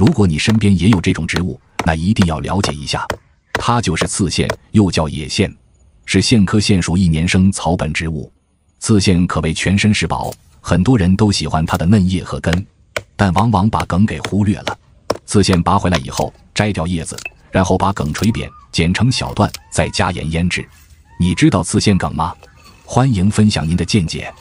如果你身边也有这种植物，那一定要了解一下，它就是刺苋，又叫野苋，是苋科苋属一年生草本植物。刺苋可谓全身是宝，很多人都喜欢它的嫩叶和根，但往往把梗给忽略了。刺苋拔回来以后，摘掉叶子，然后把梗锤扁，剪成小段，再加盐腌制。你知道刺苋梗吗？欢迎分享您的见解。